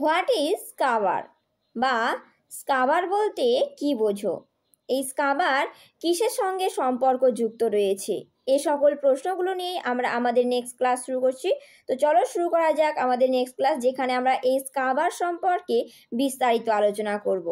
what is scrubber বা scrubber বলতে কি বোঝো এই স্কাবার কিসের সঙ্গে সম্পর্ক যুক্ত রয়েছে এ সকল প্রশ্নগুলো নিয়ে আমরা আমাদের নেক্সট ক্লাস শুরু করছি তো চলো শুরু করা যাক আমাদের নেক্সট ক্লাস যেখানে আমরা এই স্কাবার সম্পর্কে বিস্তারিত আলোচনা করব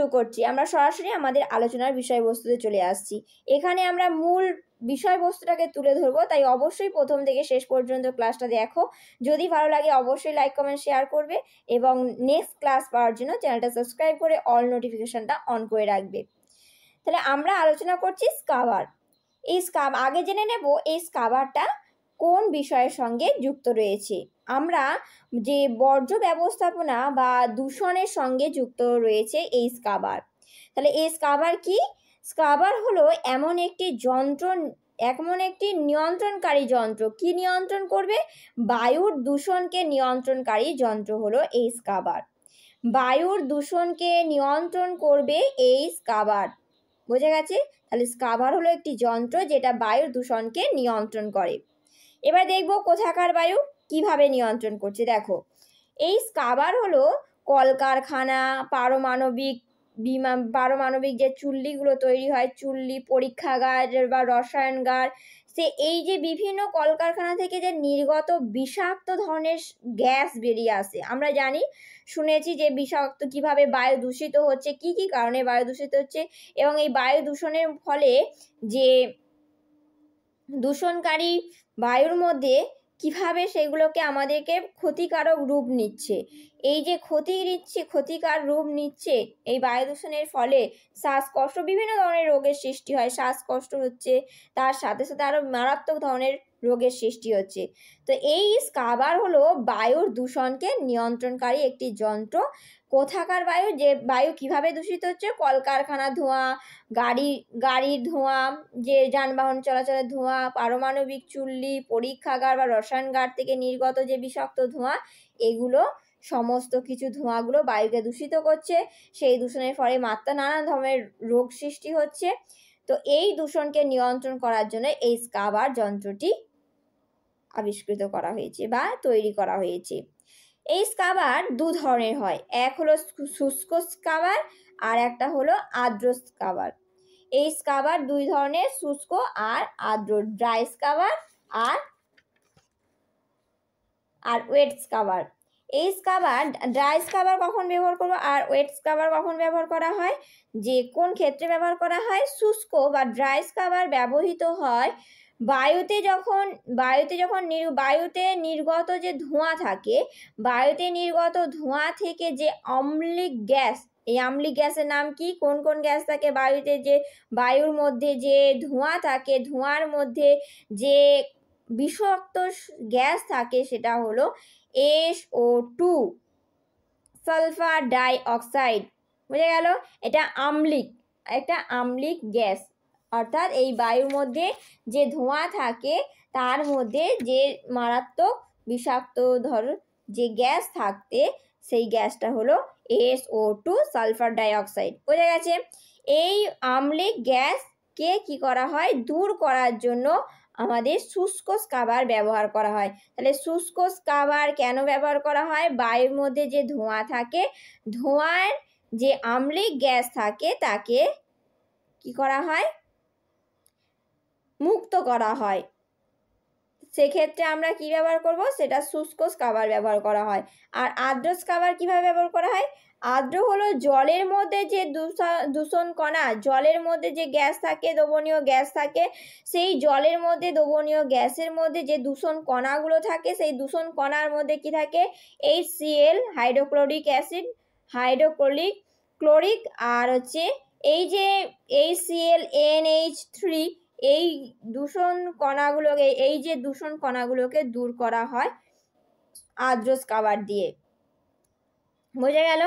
শুরু করছি আমরা সরাসরি আমাদের আলোচনার বিষয়বস্তুতে চলে আসছি এখানে আমরা মূল বিষয়বস্তুটাকে তুলে ধরবো তাই অবশ্যই প্রথম থেকে শেষ পর্যন্ত ক্লাসটা দেখো যদি ভালো লাগে অবশ্যই লাইক কমেন্ট শেয়ার করবে এবং নেক্সট ক্লাস পাওয়ার জন্য চ্যানেলটা সাবস্ক্রাইব করে অল নোটিফিকেশানটা অন করে রাখবে তাহলে আমরা আলোচনা করছি স্কাবার এই স্কাব আগে জেনে নেব এই স্কাবারটা কোন বিষয়ের সঙ্গে যুক্ত রয়েছে আমরা যে বর্জ্য ব্যবস্থাপনা বা দূষণের সঙ্গে যুক্ত রয়েছে এই স্কাবার তাহলে এই স্কাবার কি স্কাবার হলো এমন একটি যন্ত্র এমন একটি নিয়ন্ত্রণকারী যন্ত্র কি নিয়ন্ত্রণ করবে বায়ুর দূষণকে নিয়ন্ত্রণকারী যন্ত্র হলো এই স্কাবার বায়ুর দূষণকে নিয়ন্ত্রণ করবে এই স্কাবার বোঝা গেছে তাহলে স্কাবার হলো একটি যন্ত্র যেটা বায়ুর দূষণকে নিয়ন্ত্রণ করে এবার দেখব কোথাকার বায়ু কিভাবে নিয়ন্ত্রণ করছে দেখো এই স্কাবার হলো কলকারখানা পারমাণবিক বিমা পারমাণবিক যে চুল্লিগুলো তৈরি হয় চুল্লি পরীক্ষাগার বা রসায়নগার সে এই যে বিভিন্ন কলকারখানা থেকে যে নির্গত বিষাক্ত ধরনের গ্যাস বেরিয়ে আসে আমরা জানি শুনেছি যে বিষাক্ত কিভাবে বায়ু দূষিত হচ্ছে কি কি কারণে বায়ু দূষিত হচ্ছে এবং এই বায়ু দূষণের ফলে যে দূষণকারী বায়ুর মধ্যে কিভাবে সেগুলোকে আমাদেরকে ক্ষতিকারক রূপ নিচ্ছে এই যে ক্ষতি নিচ্ছে ক্ষতিকার রূপ নিচ্ছে এই বায়ু দূষণের ফলে শ্বাসকষ্ট বিভিন্ন ধরনের রোগের সৃষ্টি হয় শ্বাসকষ্ট হচ্ছে তার সাথে সাথে আরও মারাত্মক ধরনের রোগের সৃষ্টি হচ্ছে তো এই স্কাবার হলো বায়ুর দূষণকে নিয়ন্ত্রণকারী একটি যন্ত্র কোথাকার বায়ু যে বায়ু কিভাবে দূষিত হচ্ছে কলকারখানা ধোঁয়া গাড়ি গাড়ির ধোঁয়া যে যানবাহন চলাচলের ধোঁয়া পারমাণবিক চুল্লি পরীক্ষাগার বা রসায়নগার থেকে নির্গত যে বিষাক্ত ধোঁয়া এগুলো সমস্ত কিছু ধোঁয়াগুলো বায়ুকে দূষিত করছে সেই দূষণের ফলে মাত্রা নানান ধরনের রোগ সৃষ্টি হচ্ছে তো এই দূষণকে নিয়ন্ত্রণ করার জন্য এই স্কাবার যন্ত্রটি আবিষ্কৃত করা হয়েছে বা তৈরি করা হয়েছে এই স্কাবার দু ধরনের হয় এক হলো শুষ্ক স্কাবার আর একটা হলো আর্দ্র স্কাবার এই স্কাবার দুই ধরনের শুষ্ক আর আর্দ্র ড্রাই স্কাবার আর আর ওয়েট স্কাবার এই স্কাবার ড্রাই স্কাবার কখন ব্যবহার করব আর ওয়েট স্কাবার কখন ব্যবহার করা হয় যে কোন ক্ষেত্রে ব্যবহার করা হয় শুষ্ক বা ড্রাই স্কাবার ব্যবহৃত হয় বায়ুতে যখন বায়ুতে যখন নির বায়ুতে নির্গত যে ধোঁয়া থাকে বায়ুতে নির্গত ধোঁয়া থেকে যে অম্লিক গ্যাস এই আম্লিক গ্যাসের নাম কি কোন কোন গ্যাস থাকে বায়ুতে যে বায়ুর মধ্যে যে ধোঁয়া থাকে ধোঁয়ার মধ্যে যে বিষাক্ত গ্যাস থাকে সেটা হলো এস ও টু সালফার ডাই অক্সাইড বুঝে গেল এটা আম্লিক একটা আম্লিক গ্যাস অর্থাৎ এই বায়ুর মধ্যে যে ধোঁয়া থাকে তার মধ্যে যে মারাত্মক বিষাক্ত ধর যে গ্যাস থাকতে সেই গ্যাসটা হলো S O two sulphur dioxide বোঝা গেছে এই আমলিক গ্যাসকে কি করা হয় দূর করার জন্য আমাদের শুষ্ক স্কাবার ব্যবহার করা হয় তাহলে শুষ্ক স্কাবার কেন ব্যবহার করা হয় বায়ুর মধ্যে যে ধোঁয়া থাকে ধোঁয়ার যে আমলিক গ্যাস থাকে তাকে কি করা হয় মুক্ত করা হয় সেক্ষেত্রে আমরা কি ব্যবহার করব সেটা শুষ্ক স্কাবার ব্যবহার করা হয় আর আর্দ্র স্কাবার কিভাবে ব্যবহার করা হয় আর্দ্র হলো জলের মধ্যে যে দূষণ কণা জলের মধ্যে যে গ্যাস থাকে দ্রবণীয় গ্যাস থাকে সেই জলের মধ্যে দ্রবণীয় গ্যাসের মধ্যে যে দূষণ কণাগুলো থাকে সেই দূষণ কণার মধ্যে কি থাকে H Cl hydrochloric acid hydrochloric chloric আর হচ্ছে এই যে এইচ সিএল এনএইচ থ্রি এই দূষণ কণাগুলোকে এই যে দূষণ কণাগুলোকে দূর করা হয় আর্দ্র স্কাবার দিয়ে বোঝা গেল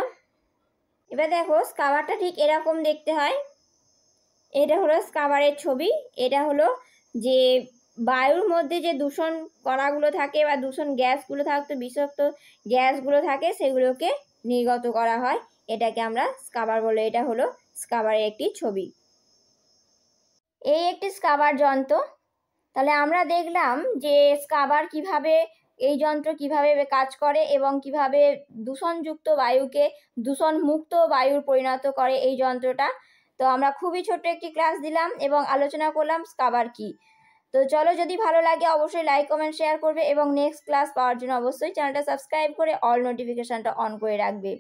এবার দেখো স্কাবারটা ঠিক এরকম দেখতে হয় এটা হলো স্কাবারের ছবি এটা হলো যে বায়ুর মধ্যে যে দূষণ কণাগুলো থাকে বা দূষণ গ্যাসগুলো থাকতো বিষাক্ত গ্যাসগুলো থাকে সেগুলোকে নির্গত করা হয় এটাকে আমরা স্কাবার বলে এটা হলো স্কাবারের একটি ছবি এই একটি স্কাবার যন্ত্র তাহলে আমরা দেখলাম যে স্কাবার কিভাবে এই যন্ত্র কিভাবে কাজ করে এবং কিভাবে দূষণযুক্ত বায়ুকে দূষণ মুক্ত বায়ুর পরিণত করে এই যন্ত্রটা তো আমরা খুবই ছোট্ট একটি ক্লাস দিলাম এবং আলোচনা করলাম স্কাবার কি তো চলো যদি ভালো লাগে অবশ্যই লাইক কমেন্ট শেয়ার করবে এবং নেক্সট ক্লাস পাওয়ার জন্য অবশ্যই চ্যানেলটা সাবস্ক্রাইব করে অল নোটিফিকেশানটা অন করে রাখবে